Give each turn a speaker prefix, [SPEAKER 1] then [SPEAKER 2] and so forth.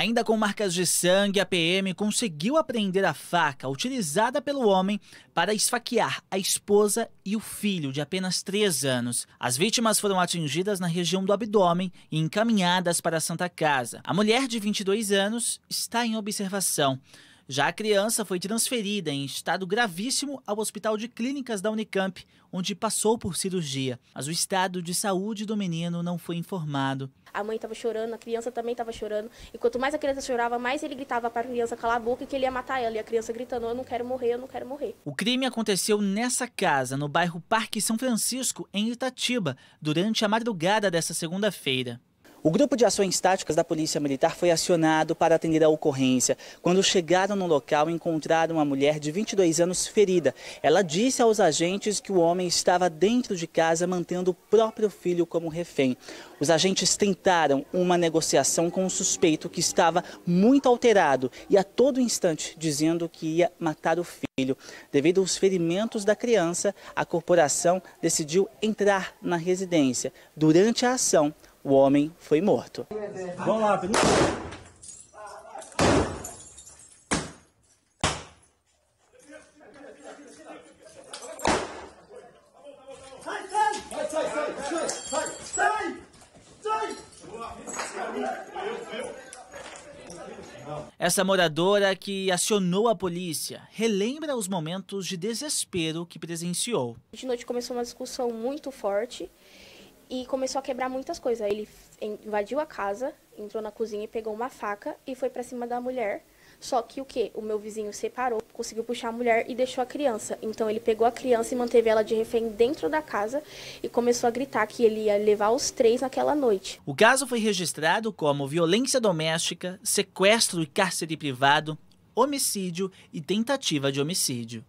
[SPEAKER 1] Ainda com marcas de sangue, a PM conseguiu apreender a faca utilizada pelo homem para esfaquear a esposa e o filho de apenas 3 anos. As vítimas foram atingidas na região do abdômen e encaminhadas para a Santa Casa. A mulher de 22 anos está em observação. Já a criança foi transferida em estado gravíssimo ao Hospital de Clínicas da Unicamp, onde passou por cirurgia, mas o estado de saúde do menino não foi informado.
[SPEAKER 2] A mãe estava chorando, a criança também estava chorando, e quanto mais a criança chorava, mais ele gritava para a criança calar a boca e que ele ia matar ela, e a criança gritando: Eu não quero morrer, eu não quero morrer.
[SPEAKER 1] O crime aconteceu nessa casa, no bairro Parque São Francisco, em Itatiba, durante a madrugada dessa segunda-feira. O grupo de ações táticas da Polícia Militar foi acionado para atender a ocorrência. Quando chegaram no local, encontraram uma mulher de 22 anos ferida. Ela disse aos agentes que o homem estava dentro de casa mantendo o próprio filho como refém. Os agentes tentaram uma negociação com o um suspeito que estava muito alterado e a todo instante dizendo que ia matar o filho. Devido aos ferimentos da criança, a corporação decidiu entrar na residência. Durante a ação, o homem foi morto. Vamos lá, Essa moradora que acionou a polícia relembra os momentos de desespero que presenciou.
[SPEAKER 2] De noite começou uma discussão muito forte e começou a quebrar muitas coisas. Ele invadiu a casa, entrou na cozinha e pegou uma faca e foi para cima da mulher. Só que o que? O meu vizinho separou, conseguiu puxar a mulher e deixou a criança. Então ele pegou a criança e manteve ela de refém dentro da casa e começou a gritar que ele ia levar os três naquela noite.
[SPEAKER 1] O caso foi registrado como violência doméstica, sequestro e cárcere privado, homicídio e tentativa de homicídio.